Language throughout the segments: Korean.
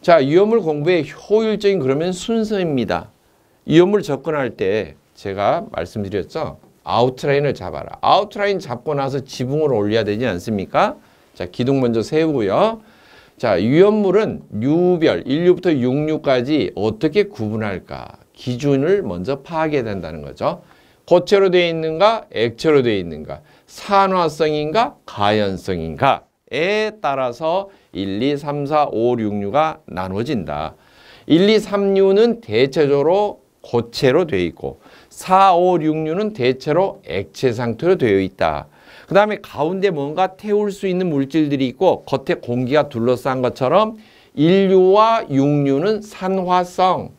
자, 위험물 공부의 효율적인 그러면 순서입니다. 위험물 접근할 때 제가 말씀드렸죠. 아웃라인을 잡아라. 아웃라인 잡고 나서 지붕을 올려야 되지 않습니까? 자, 기둥 먼저 세우고요. 자, 유연물은 유별, 인류부터육류까지 어떻게 구분할까? 기준을 먼저 파악해야 된다는 거죠. 고체로 되어 있는가? 액체로 되어 있는가? 산화성인가? 가연성인가? 에 따라서 1, 2, 3, 4, 5, 6, 6가 나눠진다. 1, 2, 3, 6는 대체적으로 고체로 되어 있고 4, 5, 6, 6는 대체로 액체 상태로 되어 있다. 그 다음에 가운데 뭔가 태울 수 있는 물질들이 있고 겉에 공기가 둘러싼 것처럼 인류와 육류는 산화성,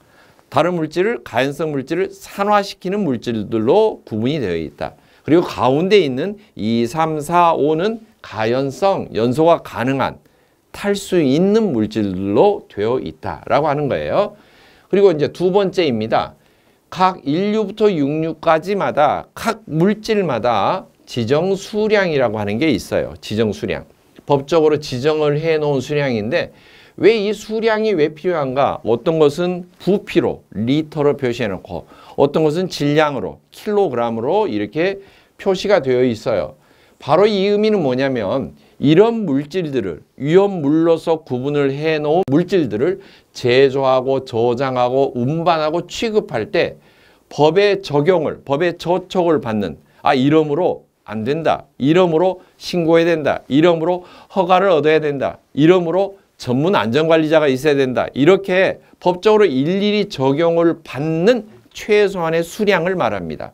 다른 물질을 가연성 물질을 산화시키는 물질들로 구분이 되어 있다. 그리고 가운데 있는 2, 3, 4, 5는 가연성, 연소가 가능한 탈 수 있는 물질들로 되어 있다라고 하는 거예요. 그리고 이제 두 번째입니다. 각 인류부터 육류까지마다 각 물질마다 지정 수량이라고 하는 게 있어요. 지정 수량. 법적으로 지정을 해놓은 수량인데 왜 이 수량이 왜 필요한가? 어떤 것은 부피로 리터로 표시해놓고 어떤 것은 질량으로 킬로그램으로 이렇게 표시가 되어 있어요. 바로 이 의미는 뭐냐면 이런 물질들을 위험물로서 구분을 해놓은 물질들을 제조하고 저장하고 운반하고 취급할 때 법의 적용을, 법의 저촉을 받는 아이름으로 안 된다. 이러므로 신고해야 된다. 이러므로 허가를 얻어야 된다. 이러므로 전문 안전관리자가 있어야 된다. 이렇게 법적으로 일일이 적용을 받는 최소한의 수량을 말합니다.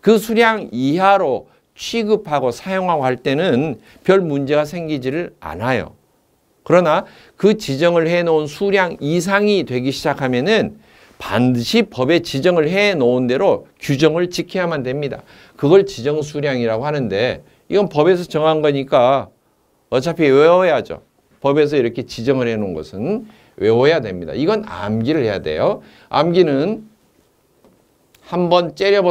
그 수량 이하로 취급하고 사용하고 할 때는 별 문제가 생기지를 않아요. 그러나 그 지정을 해놓은 수량 이상이 되기 시작하면 은 반드시 법에 지정을 해 놓은 대로 규정을 지켜야만 됩니다. 그걸 지정 수량이라고 하는데 이건 법에서 정한 거니까 어차피 외워야죠. 법에서 이렇게 지정을 해 놓은 것은 외워야 됩니다. 이건 암기를 해야 돼요. 암기는 한 번 째려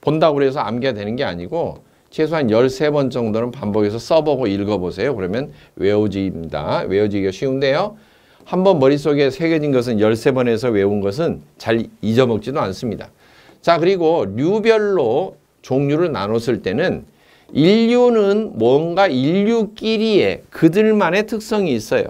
본다고 해서 암기가 되는 게 아니고 최소한 13번 정도는 반복해서 써보고 읽어보세요. 그러면 외워집니다. 외워지기가 쉬운데요. 한번 머릿속에 새겨진 것은 13번에서 외운 것은 잘 잊어먹지도 않습니다. 자 그리고 류별로 종류를 나눴을 때는 인류는 뭔가 인류끼리의 그들만의 특성이 있어요.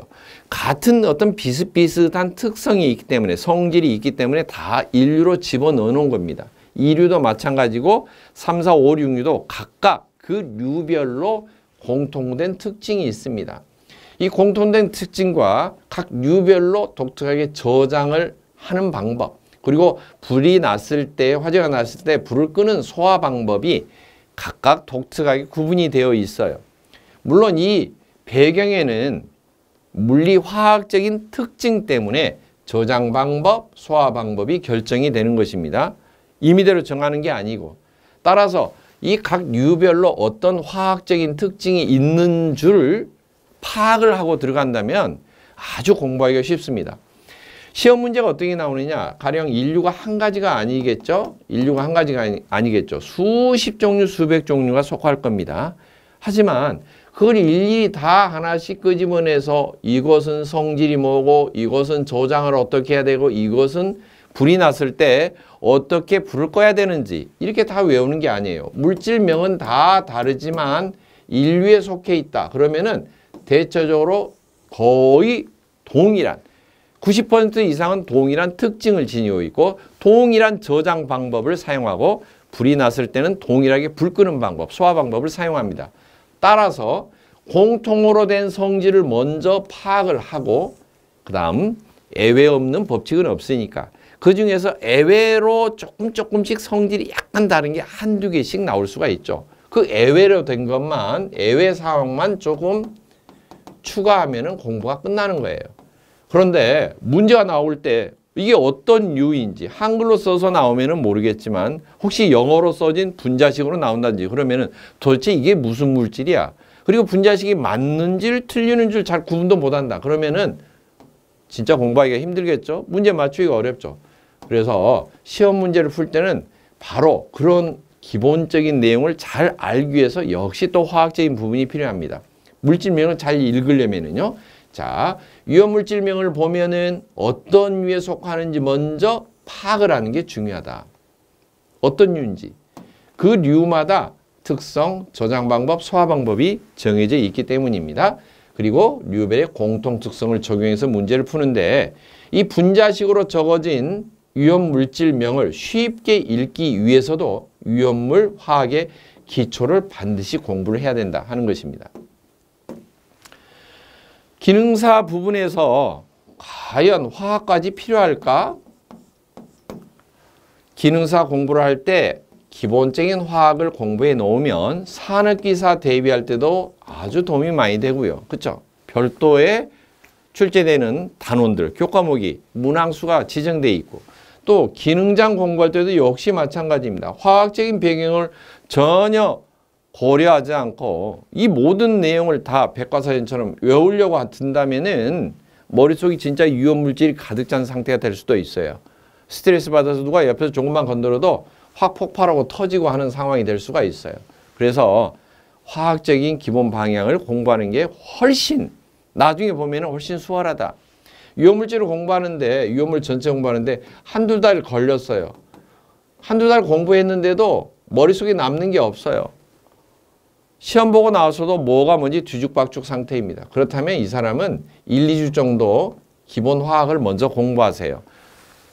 같은 어떤 비슷비슷한 특성이 있기 때문에 성질이 있기 때문에 다 인류로 집어넣어 놓은 겁니다. 이류도 마찬가지고 3, 4, 5, 6류도 각각 그 류별로 공통된 특징이 있습니다. 이 공통된 특징과 각류별로 독특하게 저장을 하는 방법 그리고 불이 났을 때 화재가 났을 때 불을 끄는 소화 방법이 각각 독특하게 구분이 되어 있어요. 물론 이 배경에는 물리화학적인 특징 때문에 저장 방법, 소화 방법이 결정이 되는 것입니다. 임의대로 정하는 게 아니고 따라서 이각류별로 어떤 화학적인 특징이 있는 줄 파악을 하고 들어간다면 아주 공부하기가 쉽습니다. 시험 문제가 어떻게 나오느냐. 가령 인류가 한 가지가 아니겠죠. 인류가 한 가지가 아니, 아니겠죠. 수십 종류, 수백 종류가 속할 겁니다. 하지만 그걸 일일이 다 하나씩 끄집어내서 이것은 성질이 뭐고 이것은 저장을 어떻게 해야 되고 이것은 불이 났을 때 어떻게 불을 꺼야 되는지 이렇게 다 외우는 게 아니에요. 물질명은 다 다르지만 인류에 속해 있다. 그러면은 대체적으로 거의 동일한 90% 이상은 동일한 특징을 지니고 있고 동일한 저장 방법을 사용하고 불이 났을 때는 동일하게 불 끄는 방법, 소화 방법을 사용합니다. 따라서 공통으로 된 성질을 먼저 파악을 하고 그 다음 애외 없는 법칙은 없으니까 그 중에서 애외로 조금 조금씩 성질이 약간 다른 게 한두 개씩 나올 수가 있죠. 그 애외로 된 것만 애외 상황만 조금 추가하면 공부가 끝나는 거예요. 그런데 문제가 나올 때 이게 어떤 유인지 한글로 써서 나오면 모르겠지만 혹시 영어로 써진 분자식으로 나온다든지 그러면 도대체 이게 무슨 물질이야. 그리고 분자식이 맞는지를 틀리는 줄 잘 구분도 못한다. 그러면은 진짜 공부하기가 힘들겠죠. 문제 맞추기가 어렵죠. 그래서 시험 문제를 풀 때는 바로 그런 기본적인 내용을 잘 알기 위해서 역시 또 화학적인 부분이 필요합니다. 물질명을 잘읽으려면요 자, 위험물질명을 보면은 어떤 유에 속하는지 먼저 파악을 하는 게 중요하다. 어떤 류인지그 류마다 특성, 저장 방법, 소화 방법이 정해져 있기 때문입니다. 그리고 류벨의 공통 특성을 적용해서 문제를 푸는데 이 분자식으로 적어진 위험물질명을 쉽게 읽기 위해서도 위험물 화학의 기초를 반드시 공부를 해야 된다 하는 것입니다. 기능사 부분에서 과연 화학까지 필요할까? 기능사 공부를 할 때 기본적인 화학을 공부해 놓으면 산업기사 대비할 때도 아주 도움이 많이 되고요. 그렇죠? 별도의 출제되는 단원들, 교과목이 문항수가 지정돼 있고 또 기능장 공부할 때도 역시 마찬가지입니다. 화학적인 배경을 전혀 고려하지 않고 이 모든 내용을 다 백과사전처럼 외우려고 든다면은 머릿속이 진짜 유해물질이 가득 찬 상태가 될 수도 있어요. 스트레스 받아서 누가 옆에서 조금만 건드려도 확 폭발하고 터지고 하는 상황이 될 수가 있어요. 그래서 화학적인 기본 방향을 공부하는 게 훨씬 나중에 보면 훨씬 수월하다. 유험물질을 공부하는데 유험물 전체 공부하는데 한두 달 걸렸어요. 한두 달 공부했는데도 머릿속에 남는 게 없어요. 시험 보고 나와서도 뭐가 뭔지 뒤죽박죽 상태입니다. 그렇다면 이 사람은 1, 2주 정도 기본 화학을 먼저 공부하세요.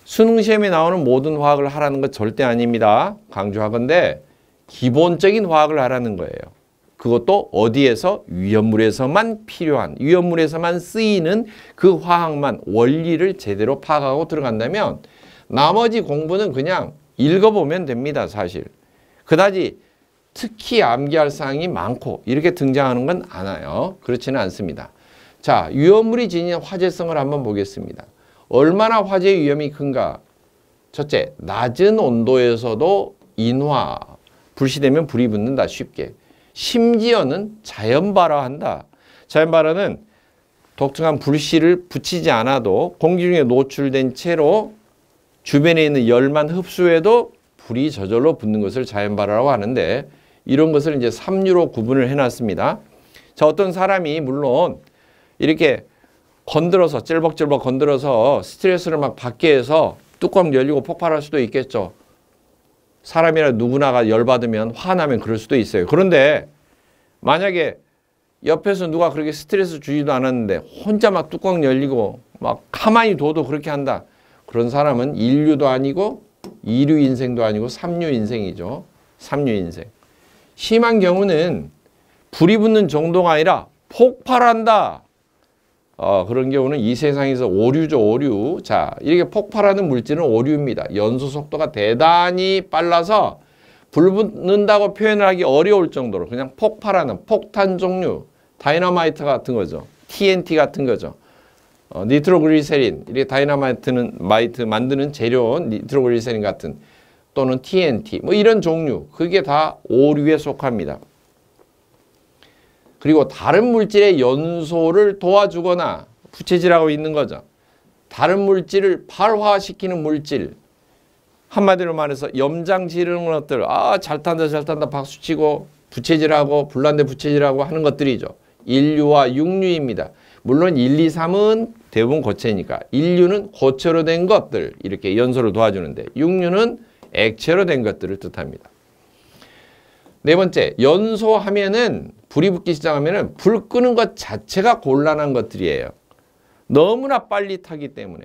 수능 시험에 나오는 모든 화학을 하라는 건 절대 아닙니다. 강조하건데 기본적인 화학을 하라는 거예요. 그것도 어디에서 위험물에서만 필요한 위험물에서만 쓰이는 그 화학만 원리를 제대로 파악하고 들어간다면 나머지 공부는 그냥 읽어보면 됩니다. 사실 그다지 특히 암기할 사항이 많고 이렇게 등장하는 건 않아요. 그렇지는 않습니다. 자, 유효물이 지닌 화재성을 한번 보겠습니다. 얼마나 화재 위험이 큰가? 첫째, 낮은 온도에서도 인화, 불시되면 불이 붙는다 쉽게. 심지어는 자연발화한다. 자연발화는 독특한 불씨를 붙이지 않아도 공기 중에 노출된 채로 주변에 있는 열만 흡수해도 불이 저절로 붙는 것을 자연발화라고 하는데 이런 것을 이제 삼류로 구분을 해놨습니다. 자, 어떤 사람이 물론 이렇게 건드려서 찔벅찔벅 건드려서 스트레스를 막 받게 해서 뚜껑 열리고 폭발할 수도 있겠죠. 사람이나 누구나가 열받으면 화나면 그럴 수도 있어요. 그런데 만약에 옆에서 누가 그렇게 스트레스 주지도 않았는데 혼자 막 뚜껑 열리고 막 가만히 둬도 그렇게 한다. 그런 사람은 인류도 아니고 이류 인생도 아니고 삼류 인생이죠. 삼류 인생. 심한 경우는 불이 붙는 정도가 아니라 폭발한다. 어, 그런 경우는 이 세상에서 오류죠, 오류. 자, 이렇게 폭발하는 물질은 오류입니다. 연소 속도가 대단히 빨라서 불 붙는다고 표현을 하기 어려울 정도로 그냥 폭발하는 폭탄 종류, 다이너마이트 같은 거죠. TNT 같은 거죠. 어, 니트로글리세린, 이게 다이너마이트는 마이트 만드는 재료 니트로글리세린 같은 또는 TNT 뭐 이런 종류 그게 다 오류에 속합니다. 그리고 다른 물질의 연소를 도와주거나 부채질하고 있는 거죠. 다른 물질을 발화시키는 물질 한마디로 말해서 염장 지르는 것들 아 잘 탄다 잘 탄다 박수치고 부채질하고 불난데 부채질하고 하는 것들이죠. 인류와 육류입니다. 물론 1, 2, 3은 대부분 고체니까 인류는 고체로 된 것들 이렇게 연소를 도와주는데 육류는 액체로 된 것들을 뜻합니다. 네 번째, 연소하면은 불이 붙기 시작하면은 불 끄는 것 자체가 곤란한 것들이에요. 너무나 빨리 타기 때문에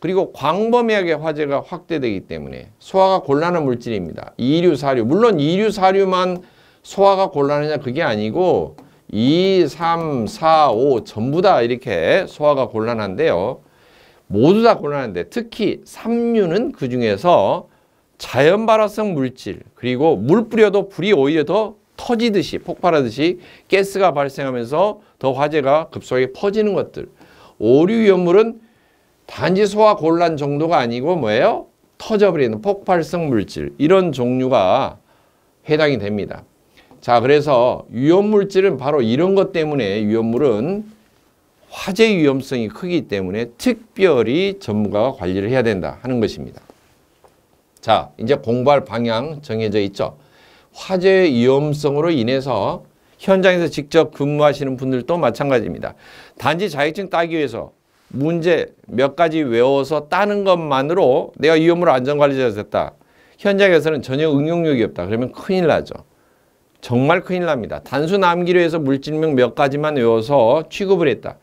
그리고 광범위하게 화재가 확대되기 때문에 소화가 곤란한 물질입니다. 이류, 사류. 물론 이류, 사류만 소화가 곤란하냐 그게 아니고 2, 3, 4, 5 전부 다 이렇게 소화가 곤란한데요. 모두 다 곤란한데 특히 3류는 그중에서 자연 발화성 물질 그리고 물 뿌려도 불이 오히려 더 터지듯이 폭발하듯이 가스가 발생하면서 더 화재가 급속하게 퍼지는 것들 오류 위험물은 단지 소화 곤란 정도가 아니고 뭐예요? 터져버리는 폭발성 물질 이런 종류가 해당이 됩니다. 자 그래서 위험물질은 바로 이런 것 때문에 위험물은 화재 위험성이 크기 때문에 특별히 전문가가 관리를 해야 된다 하는 것입니다. 자, 이제 공부할 방향 정해져 있죠. 화재 위험성으로 인해서 현장에서 직접 근무하시는 분들도 마찬가지입니다. 단지 자격증 따기 위해서 문제 몇 가지 외워서 따는 것만으로 내가 위험으로 안전관리자가 됐다. 현장에서는 전혀 응용력이 없다. 그러면 큰일 나죠. 정말 큰일 납니다. 단순 암기로 해서 물질명 몇 가지만 외워서 취급을 했다.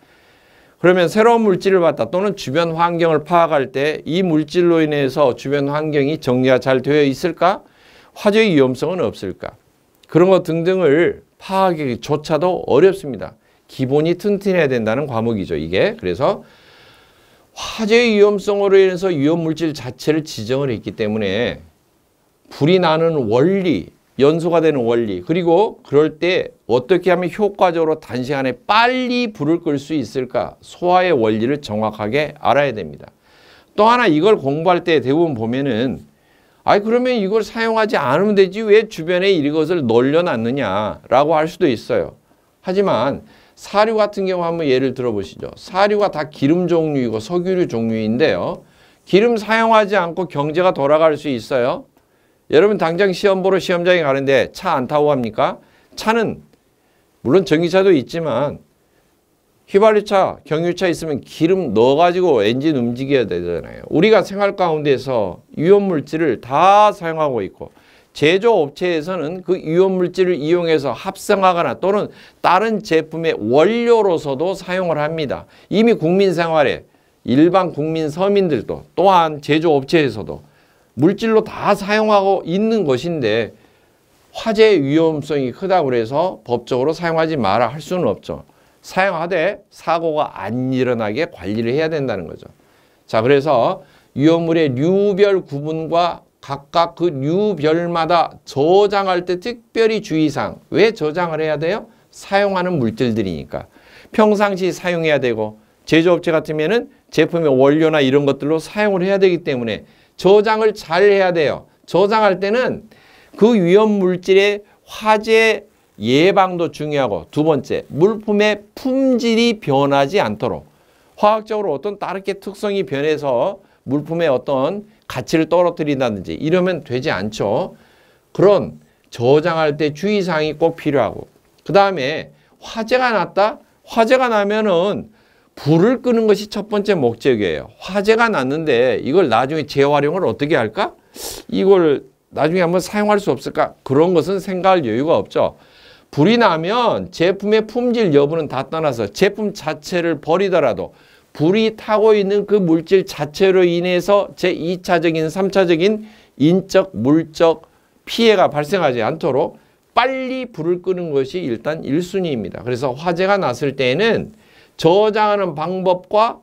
그러면 새로운 물질을 봤다 또는 주변 환경을 파악할 때 이 물질로 인해서 주변 환경이 정리가 잘 되어 있을까? 화재의 위험성은 없을까? 그런 것 등등을 파악하기조차도 어렵습니다. 기본이 튼튼해야 된다는 과목이죠. 이게 그래서 화재의 위험성으로 인해서 위험물질 자체를 지정을 했기 때문에 불이 나는 원리, 연소가 되는 원리 그리고 그럴 때 어떻게 하면 효과적으로 단시간에 빨리 불을 끌 수 있을까 소화의 원리를 정확하게 알아야 됩니다. 또 하나 이걸 공부할 때 대부분 보면은 아이 그러면 이걸 사용하지 않으면 되지 왜 주변에 이것을 널려놨느냐라고 할 수도 있어요. 하지만 사료 같은 경우 한번 예를 들어보시죠. 사료가 다 기름 종류이고 석유류 종류인데요. 기름 사용하지 않고 경제가 돌아갈 수 있어요. 여러분 당장 시험 보러 시험장에 가는데 차 안 타고 갑니까? 차는 물론 전기차도 있지만 휘발유차, 경유차 있으면 기름 넣어가지고 엔진 움직여야 되잖아요. 우리가 생활 가운데서 유연물질을 다 사용하고 있고 제조업체에서는 그 유연물질을 이용해서 합성하거나 또는 다른 제품의 원료로서도 사용을 합니다. 이미 국민생활에 일반 국민 서민들도 또한 제조업체에서도 물질로 다 사용하고 있는 것인데 화재 위험성이 크다고 그래서 법적으로 사용하지 마라 할 수는 없죠. 사용하되 사고가 안 일어나게 관리를 해야 된다는 거죠. 자 그래서 유효물의 류별 구분과 각각 그 류별마다 저장할 때 특별히 주의사항. 왜 저장을 해야 돼요? 사용하는 물질들이니까. 평상시 사용해야 되고 제조업체 같으면 은 제품의 원료나 이런 것들로 사용을 해야 되기 때문에 저장을 잘 해야 돼요. 저장할 때는 그 위험 물질의 화재 예방도 중요하고 두 번째 물품의 품질이 변하지 않도록 화학적으로 어떤 다르게 특성이 변해서 물품의 어떤 가치를 떨어뜨린다든지 이러면 되지 않죠. 그런 저장할 때 주의사항이 꼭 필요하고 그 다음에 화재가 났다? 화재가 나면은 불을 끄는 것이 첫 번째 목적이에요. 화재가 났는데 이걸 나중에 재활용을 어떻게 할까? 이걸 나중에 한번 사용할 수 없을까? 그런 것은 생각할 여유가 없죠. 불이 나면 제품의 품질 여부는 다 떠나서 제품 자체를 버리더라도 불이 타고 있는 그 물질 자체로 인해서 제2차적인 3차적인 인적, 물적 피해가 발생하지 않도록 빨리 불을 끄는 것이 일단 1순위입니다. 그래서 화재가 났을 때에는 저장하는 방법과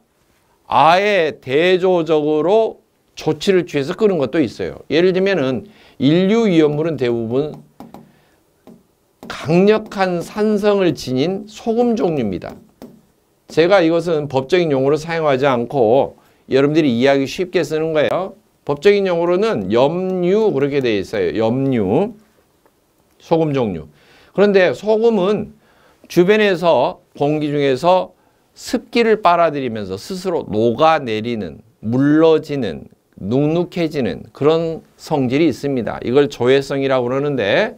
아예 대조적으로 조치를 취해서 끄는 것도 있어요. 예를 들면은 인류 위험물은 대부분 강력한 산성을 지닌 소금 종류입니다. 제가 이것은 법적인 용어로 사용하지 않고 여러분들이 이해하기 쉽게 쓰는 거예요. 법적인 용어로는 염류 그렇게 되어 있어요. 염류, 소금 종류. 그런데 소금은 주변에서 공기 중에서 습기를 빨아들이면서 스스로 녹아내리는, 물러지는, 눅눅해지는 그런 성질이 있습니다. 이걸 조회성이라고 그러는데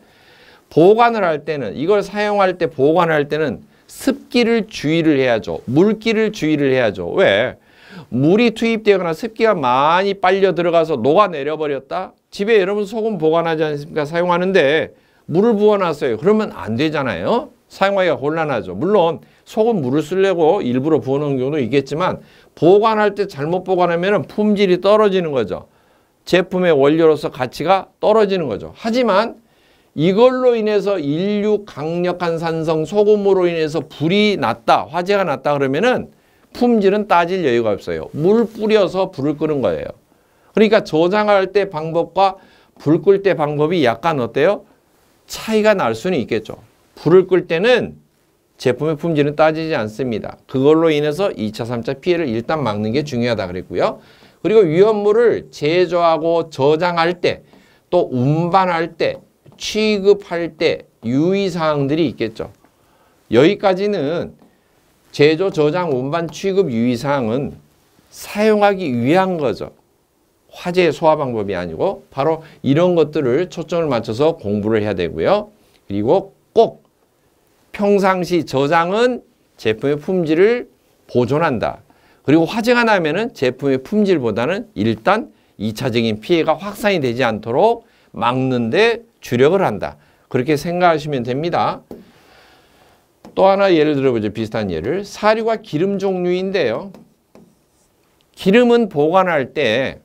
보관을 할 때는 이걸 사용할 때 보관할 때는 습기를 주의를 해야죠. 물기를 주의를 해야죠. 왜? 물이 투입되거나 습기가 많이 빨려 들어가서 녹아내려 버렸다? 집에 여러분 소금 보관하지 않습니까? 사용하는데 물을 부어놨어요. 그러면 안 되잖아요. 사용하기가 곤란하죠. 물론 속은 물을 쓰려고 일부러 부어놓은 경우도 있겠지만 보관할 때 잘못 보관하면 품질이 떨어지는 거죠. 제품의 원료로서 가치가 떨어지는 거죠. 하지만 이걸로 인해서 인류 강력한 산성 소금으로 인해서 불이 났다, 화재가 났다 그러면은 품질은 따질 여유가 없어요. 물 뿌려서 불을 끄는 거예요. 그러니까 저장할 때 방법과 불 끌 때 방법이 약간 어때요? 차이가 날 수는 있겠죠. 불을 끌 때는 제품의 품질은 따지지 않습니다. 그걸로 인해서 2차, 3차 피해를 일단 막는 게 중요하다 그랬고요. 그리고 위험물을 제조하고 저장할 때, 또 운반할 때, 취급할 때 유의사항들이 있겠죠. 여기까지는 제조, 저장, 운반, 취급 유의사항은 사용하기 위한 거죠. 화재 소화 방법이 아니고 바로 이런 것들을 초점을 맞춰서 공부를 해야 되고요. 그리고 꼭 평상시 저장은 제품의 품질을 보존한다. 그리고 화재가 나면은 제품의 품질보다는 일단 2차적인 피해가 확산이 되지 않도록 막는데 주력을 한다. 그렇게 생각하시면 됩니다. 또 하나 예를 들어보죠. 비슷한 예를. 사료가 기름 종류인데요. 기름은 보관할 때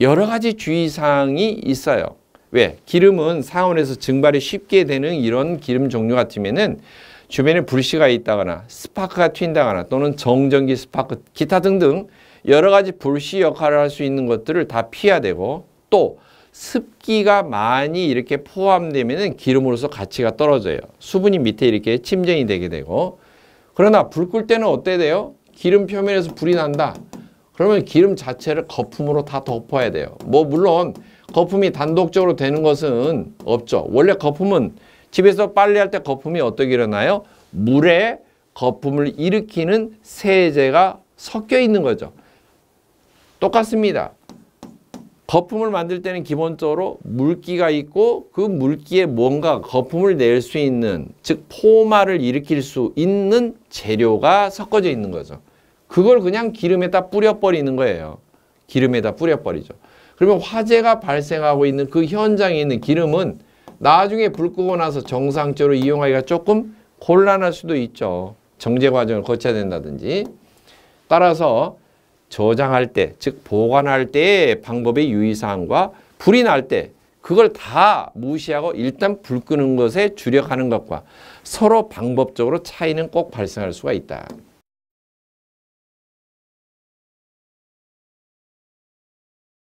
여러 가지 주의사항이 있어요. 왜? 기름은 상온에서 증발이 쉽게 되는 이런 기름 종류 같으면은 주변에 불씨가 있다거나 스파크가 튄다거나 또는 정전기 스파크 기타 등등 여러 가지 불씨 역할을 할 수 있는 것들을 다 피해야 되고 또 습기가 많이 이렇게 포함되면 기름으로서 가치가 떨어져요. 수분이 밑에 이렇게 침전이 되게 되고 그러나 불 끌 때는 어때 돼요? 기름 표면에서 불이 난다. 그러면 기름 자체를 거품으로 다 덮어야 돼요. 뭐 물론 거품이 단독적으로 되는 것은 없죠. 원래 거품은 집에서 빨래할 때 거품이 어떻게 일어나요? 물에 거품을 일으키는 세제가 섞여 있는 거죠. 똑같습니다. 거품을 만들 때는 기본적으로 물기가 있고 그 물기에 뭔가 거품을 낼 수 있는 즉 포마를 일으킬 수 있는 재료가 섞어져 있는 거죠. 그걸 그냥 기름에다 뿌려버리는 거예요. 기름에다 뿌려버리죠. 그러면 화재가 발생하고 있는 그 현장에 있는 기름은 나중에 불 끄고 나서 정상적으로 이용하기가 조금 곤란할 수도 있죠. 정제 과정을 거쳐야 된다든지. 따라서 저장할 때, 즉 보관할 때의 방법의 유의사항과 불이 날 때 그걸 다 무시하고 일단 불 끄는 것에 주력하는 것과 서로 방법적으로 차이는 꼭 발생할 수가 있다.